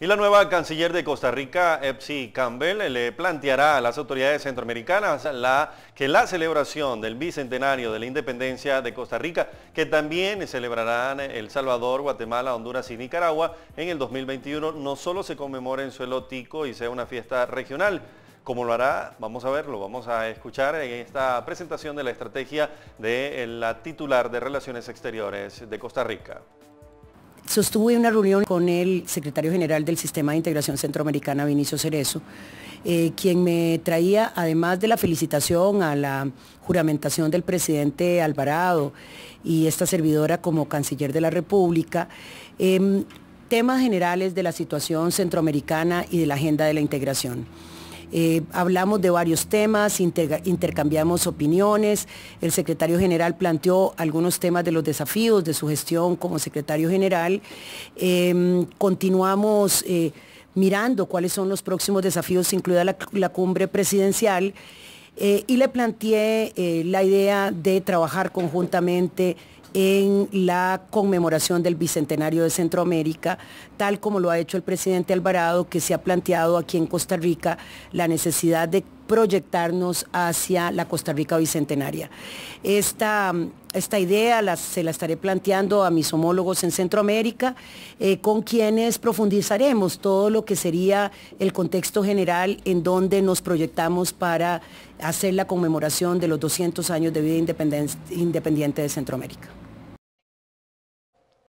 Y la nueva canciller de Costa Rica, Epsi Campbell, le planteará a las autoridades centroamericanas la, que la celebración del bicentenario de la independencia de Costa Rica, que también celebrarán El Salvador, Guatemala, Honduras y Nicaragua en el 2021, no solo se conmemore en suelo tico y sea una fiesta regional, como lo hará, vamos a verlo, vamos a escuchar en esta presentación de la estrategia de la titular de Relaciones Exteriores de Costa Rica. Sostuve una reunión con el secretario general del Sistema de Integración Centroamericana, Vinicio Cerezo, eh, quien me traía, además de la felicitación a la juramentación del presidente Alvarado y esta servidora como canciller de la República, em, temas generales de la situación centroamericana y de la agenda de la integración. Eh, hablamos de varios temas, intercambiamos opiniones. El secretario general planteó algunos temas de los desafíos de su gestión como secretario general. Em, continuamos eh, mirando cuáles son los próximos desafíos, incluida la, cumbre presidencial. Eh, y le planteé la idea de trabajar conjuntamente en la conmemoración del Bicentenario de Centroamérica, tal como lo ha hecho el presidente Alvarado, que se ha planteado aquí en Costa Rica la necesidad de proyectarnos hacia la Costa Rica Bicentenaria. Esta, idea se la estaré planteando a mis homólogos en Centroamérica, eh, con quienes profundizaremos todo lo que sería el contexto general en donde nos proyectamos para hacer la conmemoración de los 200 años de vida independiente de Centroamérica.